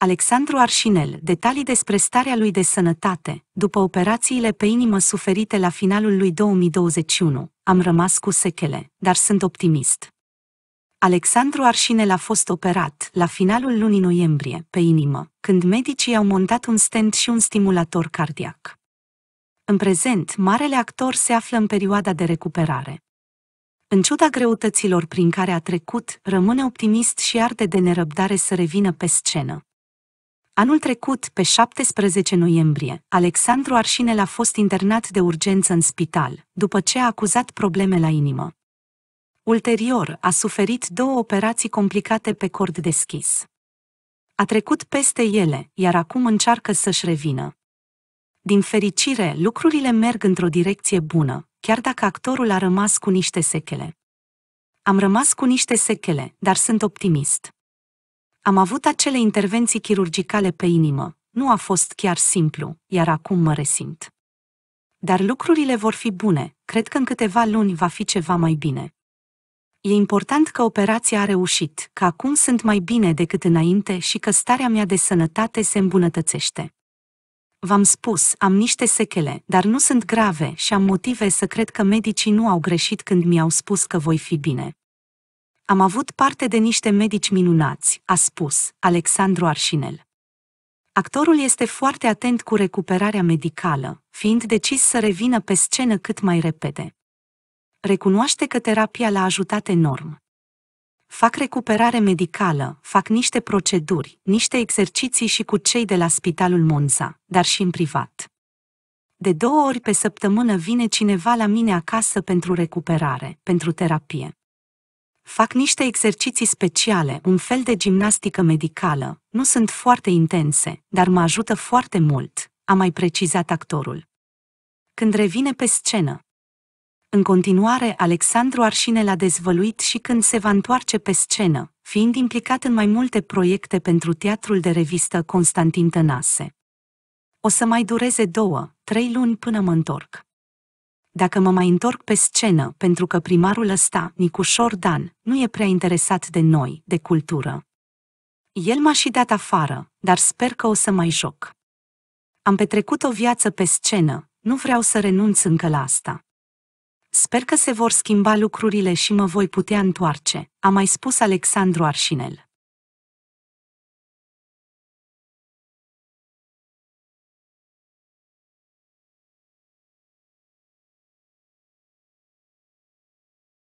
Alexandru Arșinel, detalii despre starea lui de sănătate, după operațiile pe inimă suferite la finalul lui 2021, am rămas cu sechele, dar sunt optimist. Alexandru Arșinel a fost operat, la finalul lunii noiembrie, pe inimă, când medicii au montat un stent și un stimulator cardiac. În prezent, marele actor se află în perioada de recuperare. În ciuda greutăților prin care a trecut, rămâne optimist și arde de nerăbdare să revină pe scenă. Anul trecut, pe 17 noiembrie, Alexandru Arșinel a fost internat de urgență în spital, după ce a acuzat probleme la inimă. Ulterior, a suferit două operații complicate pe cord deschis. A trecut peste ele, iar acum încearcă să-și revină. Din fericire, lucrurile merg într-o direcție bună, chiar dacă actorul a rămas cu niște sechele. Am rămas cu niște sechele, dar sunt optimist. Am avut acele intervenții chirurgicale pe inimă. Nu a fost chiar simplu, iar acum mă resimt. Dar lucrurile vor fi bune, cred că în câteva luni va fi ceva mai bine. E important că operația a reușit, că acum sunt mai bine decât înainte și că starea mea de sănătate se îmbunătățește. V-am spus, am niște sechele, dar nu sunt grave și am motive să cred că medicii nu au greșit când mi-au spus că voi fi bine. Am avut parte de niște medici minunați, a spus Alexandru Arșinel. Actorul este foarte atent cu recuperarea medicală, fiind decis să revină pe scenă cât mai repede. Recunoaște că terapia l-a ajutat enorm. Fac recuperare medicală, fac niște proceduri, niște exerciții și cu cei de la Spitalul Monza, dar și în privat. De două ori pe săptămână vine cineva la mine acasă pentru recuperare, pentru terapie fac niște exerciții speciale, un fel de gimnastică medicală, nu sunt foarte intense, dar mă ajută foarte mult, a mai precizat actorul. Când revine pe scenă, în continuare, Alexandru Arșine l-a dezvăluit și când se va întoarce pe scenă, fiind implicat în mai multe proiecte pentru teatrul de revistă Constantin Tănase. O să mai dureze două, trei luni până mă întorc dacă mă mai întorc pe scenă, pentru că primarul ăsta, Nicușor Dan, nu e prea interesat de noi, de cultură. El m-a și dat afară, dar sper că o să mai joc. Am petrecut o viață pe scenă, nu vreau să renunț încă la asta. Sper că se vor schimba lucrurile și mă voi putea întoarce, a mai spus Alexandru Arșinel.